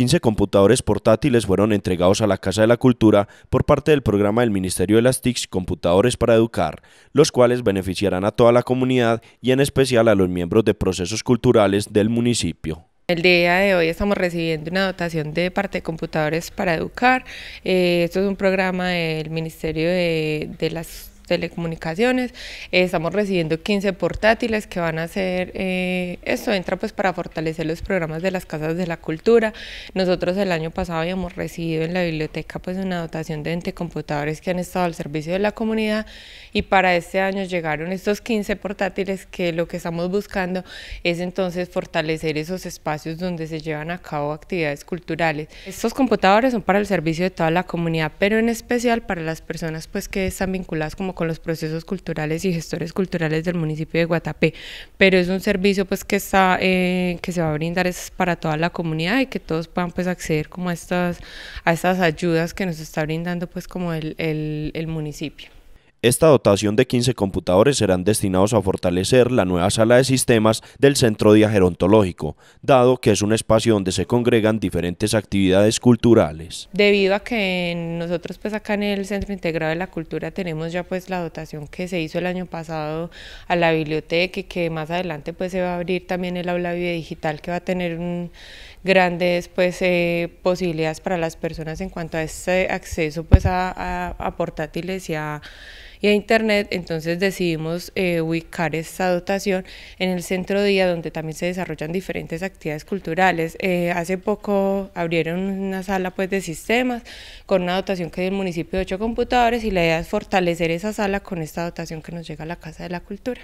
15 computadores portátiles fueron entregados a la Casa de la Cultura por parte del programa del Ministerio de las TICs Computadores para Educar, los cuales beneficiarán a toda la comunidad y en especial a los miembros de procesos culturales del municipio. El día de hoy estamos recibiendo una dotación de parte de computadores para educar. Eh, esto es un programa del Ministerio de, de las telecomunicaciones. Eh, estamos recibiendo 15 portátiles que van a ser, eh, esto entra pues para fortalecer los programas de las casas de la cultura. Nosotros el año pasado habíamos recibido en la biblioteca pues una dotación de 20 computadores que han estado al servicio de la comunidad y para este año llegaron estos 15 portátiles que lo que estamos buscando es entonces fortalecer esos espacios donde se llevan a cabo actividades culturales. Estos computadores son para el servicio de toda la comunidad, pero en especial para las personas pues que están vinculadas como con los procesos culturales y gestores culturales del municipio de Guatapé, pero es un servicio pues que está eh, que se va a brindar es para toda la comunidad y que todos puedan pues acceder como a estas a estas ayudas que nos está brindando pues como el municipio. Esta dotación de 15 computadores serán destinados a fortalecer la nueva sala de sistemas del Centro gerontológico dado que es un espacio donde se congregan diferentes actividades culturales. Debido a que nosotros pues acá en el Centro Integrado de la Cultura tenemos ya pues la dotación que se hizo el año pasado a la biblioteca y que más adelante pues se va a abrir también el aula digital que va a tener grandes pues eh, posibilidades para las personas en cuanto a este acceso pues a, a portátiles y a y a Internet, entonces decidimos eh, ubicar esta dotación en el Centro Día, donde también se desarrollan diferentes actividades culturales. Eh, hace poco abrieron una sala pues, de sistemas con una dotación que es del municipio de ocho computadores y la idea es fortalecer esa sala con esta dotación que nos llega a la Casa de la Cultura.